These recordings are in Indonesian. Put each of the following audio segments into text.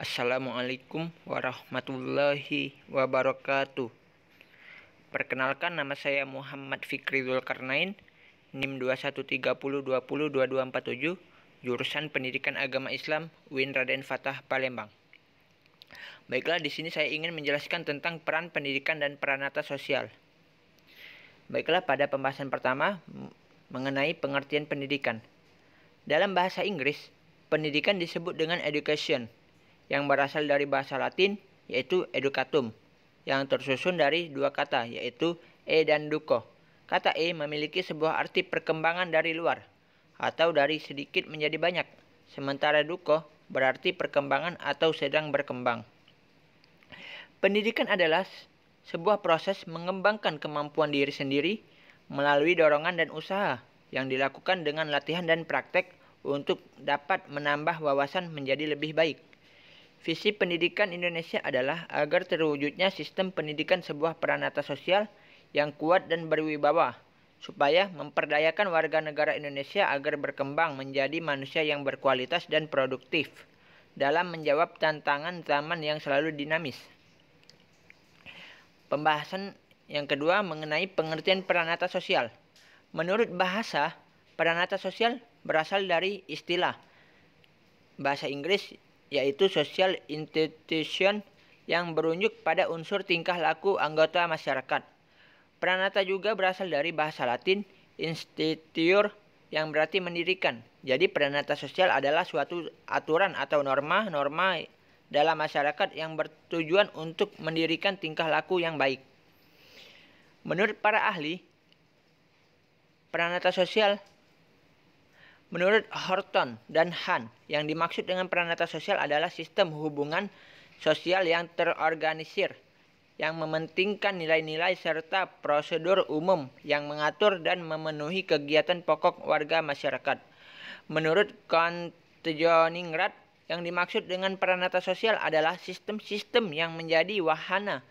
Assalamualaikum warahmatullahi wabarakatuh. Perkenalkan nama saya Muhammad Fikri Zulkarnain, NIM 2130202247, jurusan Pendidikan Agama Islam Win Raden Fatah Palembang. Baiklah, di sini saya ingin menjelaskan tentang peran pendidikan dan peranata sosial. Baiklah, pada pembahasan pertama mengenai pengertian pendidikan. Dalam bahasa Inggris, pendidikan disebut dengan education yang berasal dari bahasa Latin yaitu educatum yang tersusun dari dua kata yaitu e dan duco. Kata e memiliki sebuah arti perkembangan dari luar atau dari sedikit menjadi banyak, sementara duco berarti perkembangan atau sedang berkembang. Pendidikan adalah sebuah proses mengembangkan kemampuan diri sendiri melalui dorongan dan usaha yang dilakukan dengan latihan dan praktek untuk dapat menambah wawasan menjadi lebih baik. Visi pendidikan Indonesia adalah agar terwujudnya sistem pendidikan sebuah peranata sosial yang kuat dan berwibawa, supaya memperdayakan warga negara Indonesia agar berkembang menjadi manusia yang berkualitas dan produktif dalam menjawab tantangan zaman yang selalu dinamis. Pembahasan yang kedua mengenai pengertian peranata sosial. Menurut bahasa, peranata sosial berasal dari istilah bahasa Inggris yaitu social institution yang berunjuk pada unsur tingkah laku anggota masyarakat. Pranata juga berasal dari bahasa Latin instituor yang berarti mendirikan. Jadi pranata sosial adalah suatu aturan atau norma-norma dalam masyarakat yang bertujuan untuk mendirikan tingkah laku yang baik. Menurut para ahli, pranata sosial Menurut Horton dan Han, yang dimaksud dengan peranata sosial adalah sistem hubungan sosial yang terorganisir, yang mementingkan nilai-nilai serta prosedur umum yang mengatur dan memenuhi kegiatan pokok warga masyarakat. Menurut Kontejoningrat, yang dimaksud dengan peranata sosial adalah sistem-sistem yang menjadi wahana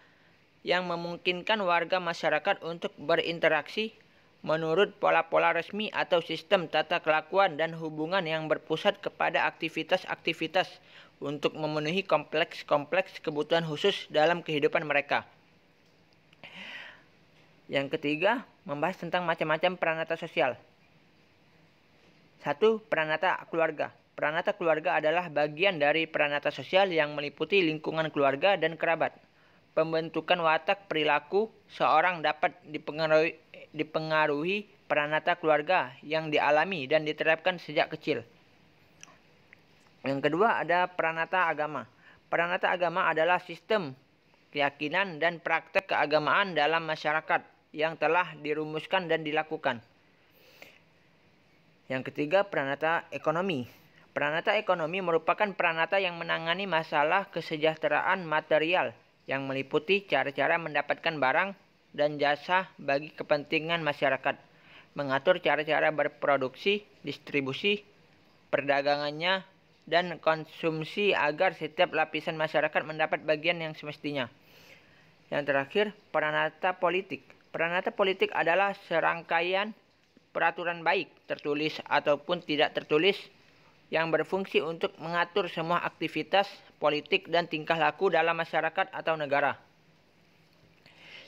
yang memungkinkan warga masyarakat untuk berinteraksi menurut pola-pola resmi atau sistem tata kelakuan dan hubungan yang berpusat kepada aktivitas-aktivitas untuk memenuhi kompleks-kompleks kebutuhan khusus dalam kehidupan mereka. Yang ketiga, membahas tentang macam-macam peranata sosial. Satu, peranata keluarga. Peranata keluarga adalah bagian dari peranata sosial yang meliputi lingkungan keluarga dan kerabat. Pembentukan watak perilaku seorang dapat dipengaruhi dipengaruhi peranata keluarga yang dialami dan diterapkan sejak kecil. Yang kedua ada peranata agama. Peranata agama adalah sistem keyakinan dan praktek keagamaan dalam masyarakat yang telah dirumuskan dan dilakukan. Yang ketiga peranata ekonomi. Peranata ekonomi merupakan peranata yang menangani masalah kesejahteraan material yang meliputi cara-cara mendapatkan barang dan jasa bagi kepentingan masyarakat, mengatur cara-cara berproduksi, distribusi, perdagangannya, dan konsumsi agar setiap lapisan masyarakat mendapat bagian yang semestinya. Yang terakhir, peranata politik. Peranata politik adalah serangkaian peraturan baik tertulis ataupun tidak tertulis yang berfungsi untuk mengatur semua aktivitas politik dan tingkah laku dalam masyarakat atau negara.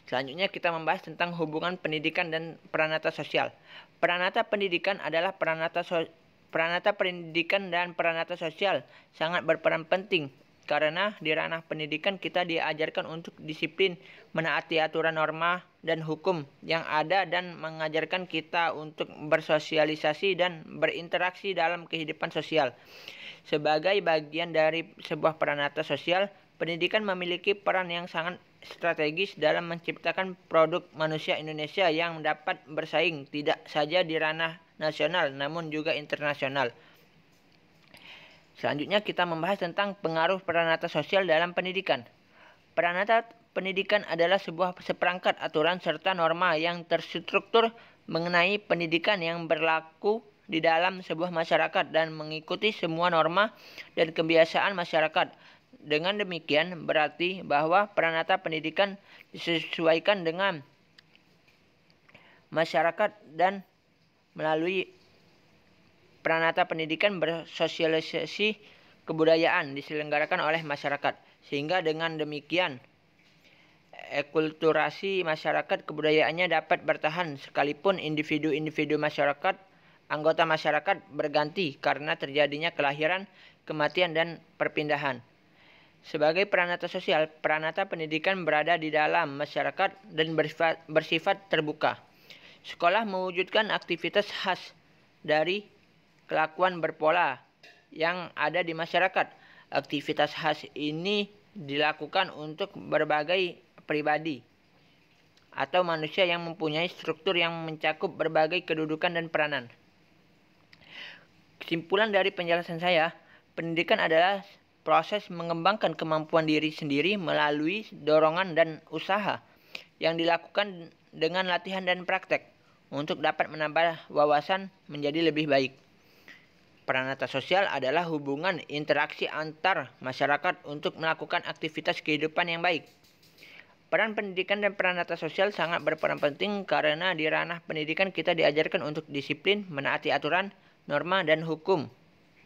Selanjutnya kita membahas tentang hubungan pendidikan dan peranata sosial. Peranata pendidikan adalah peranata so peranata pendidikan dan peranata sosial sangat berperan penting karena di ranah pendidikan kita diajarkan untuk disiplin, menaati aturan norma dan hukum yang ada dan mengajarkan kita untuk bersosialisasi dan berinteraksi dalam kehidupan sosial. Sebagai bagian dari sebuah peranata sosial, pendidikan memiliki peran yang sangat strategis dalam menciptakan produk manusia Indonesia yang dapat bersaing tidak saja di ranah nasional namun juga internasional. Selanjutnya kita membahas tentang pengaruh peranata sosial dalam pendidikan. Peranata pendidikan adalah sebuah seperangkat aturan serta norma yang terstruktur mengenai pendidikan yang berlaku di dalam sebuah masyarakat dan mengikuti semua norma dan kebiasaan masyarakat dengan demikian berarti bahwa peranata pendidikan disesuaikan dengan masyarakat dan melalui peranata pendidikan bersosialisasi kebudayaan diselenggarakan oleh masyarakat sehingga dengan demikian ekulturasi masyarakat kebudayaannya dapat bertahan sekalipun individu-individu masyarakat anggota masyarakat berganti karena terjadinya kelahiran, kematian dan perpindahan. Sebagai peranata sosial, peranata pendidikan berada di dalam masyarakat dan bersifat, bersifat terbuka. Sekolah mewujudkan aktivitas khas dari kelakuan berpola yang ada di masyarakat. Aktivitas khas ini dilakukan untuk berbagai pribadi atau manusia yang mempunyai struktur yang mencakup berbagai kedudukan dan peranan. Kesimpulan dari penjelasan saya, pendidikan adalah proses mengembangkan kemampuan diri sendiri melalui dorongan dan usaha yang dilakukan dengan latihan dan praktek untuk dapat menambah wawasan menjadi lebih baik. Peranata sosial adalah hubungan interaksi antar masyarakat untuk melakukan aktivitas kehidupan yang baik. Peran pendidikan dan peranata sosial sangat berperan penting karena di ranah pendidikan kita diajarkan untuk disiplin, menaati aturan, norma, dan hukum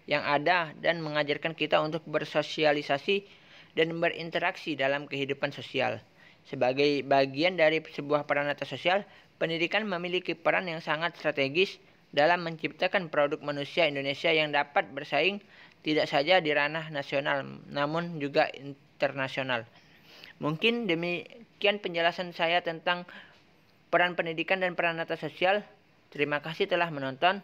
yang ada dan mengajarkan kita untuk bersosialisasi dan berinteraksi dalam kehidupan sosial. Sebagai bagian dari sebuah peran atas sosial, pendidikan memiliki peran yang sangat strategis dalam menciptakan produk manusia Indonesia yang dapat bersaing tidak saja di ranah nasional namun juga internasional. Mungkin demikian penjelasan saya tentang peran pendidikan dan peran atas sosial. Terima kasih telah menonton.